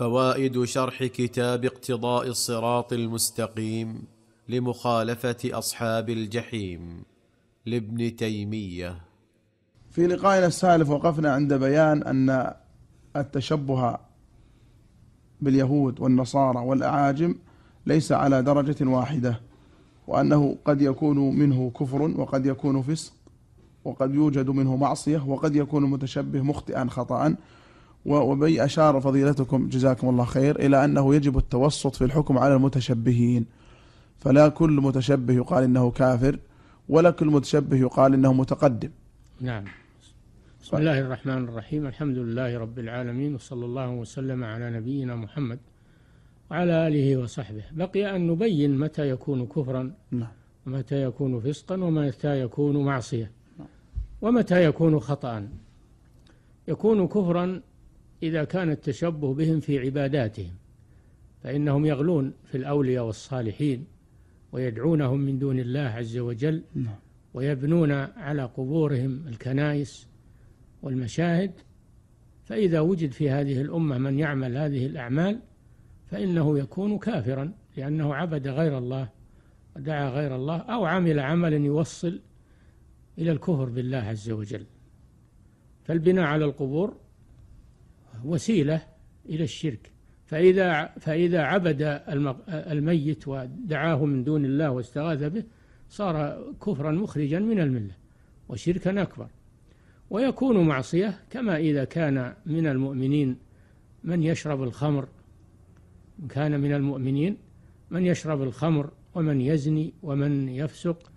فوائد شرح كتاب اقتضاء الصراط المستقيم لمخالفه اصحاب الجحيم لابن تيميه في لقائنا السالف وقفنا عند بيان ان التشبه باليهود والنصارى والاعاجم ليس على درجه واحده وانه قد يكون منه كفر وقد يكون فسق وقد يوجد منه معصيه وقد يكون متشبه مخطئا خطا وبي أشار فضيلتكم جزاكم الله خير إلى أنه يجب التوسط في الحكم على المتشبهين فلا كل متشبه يقال إنه كافر ولا كل متشبه يقال إنه متقدم نعم بسم الله الرحمن الرحيم الحمد لله رب العالمين وصلى الله وسلم على نبينا محمد وعلى آله وصحبه بقي أن نبين متى يكون كفرا نعم ومتى يكون فسقا ومتى يكون معصية نعم. ومتى يكون خطأ يكون كفرا إذا كان التشبه بهم في عباداتهم فإنهم يغلون في الأولياء والصالحين ويدعونهم من دون الله عز وجل نعم. ويبنون على قبورهم الكنائس والمشاهد فإذا وجد في هذه الأمة من يعمل هذه الأعمال فإنه يكون كافرا لأنه عبد غير الله ودعا غير الله أو عمل عملا يوصل إلى الكفر بالله عز وجل فالبناء على القبور وسيلة إلى الشرك فإذا فإذا عبد الميت ودعاه من دون الله واستغاث به صار كفرا مخرجا من الملة وشركا أكبر ويكون معصية كما إذا كان من المؤمنين من يشرب الخمر كان من المؤمنين من يشرب الخمر ومن يزني ومن يفسق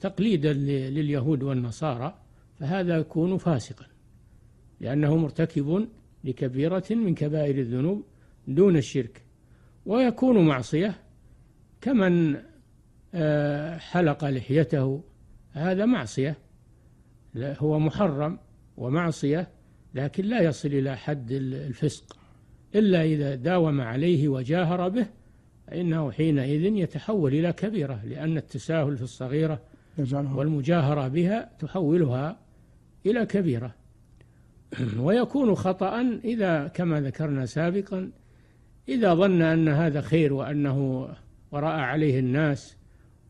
تقليدا لليهود والنصارى فهذا يكون فاسقا لأنه مرتكب لكبيرة من كبائر الذنوب دون الشرك ويكون معصية كمن آه، حلق لحيته هذا معصية هو محرم ومعصية لكن لا يصل إلى حد الفسق إلا إذا داوم عليه وجاهر به فإنه حينئذ يتحول إلى كبيرة لأن التساهل في الصغيرة والمجاهرة بها تحولها إلى كبيرة ويكون خطأ إذا كما ذكرنا سابقا إذا ظن أن هذا خير وأنه ورأى عليه الناس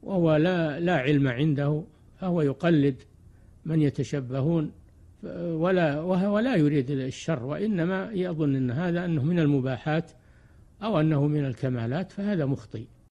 وهو لا لا علم عنده فهو يقلد من يتشبهون ولا وهو لا يريد الشر وإنما يظن أن هذا أنه من المباحات أو أنه من الكمالات فهذا مخطئ